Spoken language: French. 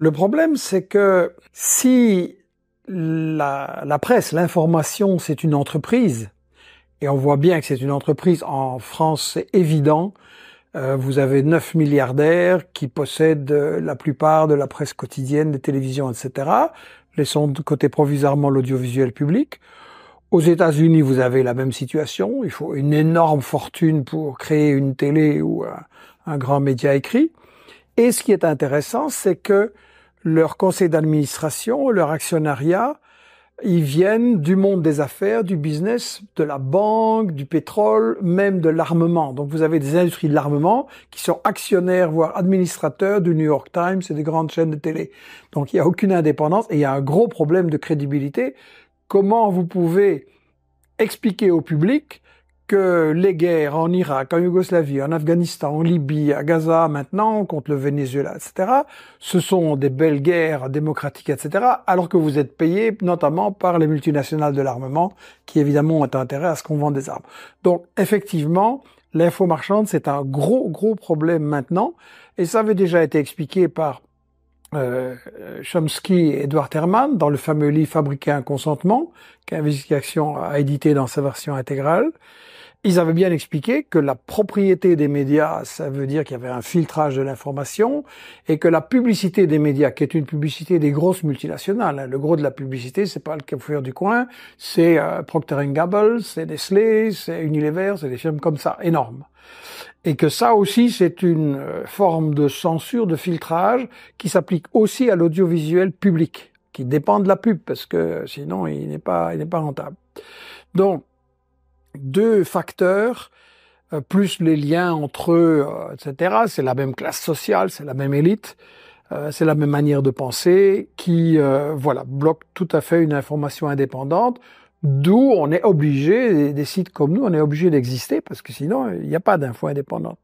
Le problème, c'est que si la, presse, l'information, c'est une entreprise, et on voit bien que c'est une entreprise en France, c'est évident, euh, vous avez 9 milliardaires qui possèdent euh, la plupart de la presse quotidienne, des télévisions, etc. Laissons de côté provisoirement l'audiovisuel public. Aux États-Unis, vous avez la même situation. Il faut une énorme fortune pour créer une télé ou un grand média écrit. Et ce qui est intéressant, c'est que leur conseil d'administration, leur actionnariat, ils viennent du monde des affaires, du business, de la banque, du pétrole, même de l'armement. Donc vous avez des industries de l'armement qui sont actionnaires, voire administrateurs du New York Times et des grandes chaînes de télé. Donc il n'y a aucune indépendance et il y a un gros problème de crédibilité. Comment vous pouvez expliquer au public que les guerres en Irak, en Yougoslavie, en Afghanistan, en Libye, à Gaza maintenant, contre le Venezuela, etc., ce sont des belles guerres démocratiques, etc., alors que vous êtes payé notamment par les multinationales de l'armement, qui évidemment ont intérêt à ce qu'on vende des armes. Donc effectivement, l'info marchande, c'est un gros, gros problème maintenant, et ça avait déjà été expliqué par euh, Chomsky et Edward Herman dans le fameux livre Fabriquer un consentement, qu'Investigation a édité dans sa version intégrale. Ils avaient bien expliqué que la propriété des médias, ça veut dire qu'il y avait un filtrage de l'information, et que la publicité des médias, qui est une publicité des grosses multinationales, hein, le gros de la publicité, c'est pas le cafouilleur du coin, c'est euh, Procter Gamble, c'est Nestlé, c'est Unilever, c'est des firmes comme ça, énormes. Et que ça aussi, c'est une euh, forme de censure, de filtrage, qui s'applique aussi à l'audiovisuel public, qui dépend de la pub, parce que sinon, il n'est pas, il n'est pas rentable. Donc, deux facteurs, euh, plus les liens entre eux, euh, etc. C'est la même classe sociale, c'est la même élite, euh, c'est la même manière de penser qui, voilà, bloque tout à fait une information indépendante. D'où on est obligé, des sites comme nous, on est obligé d'exister parce que sinon, il n'y a pas d'info indépendante.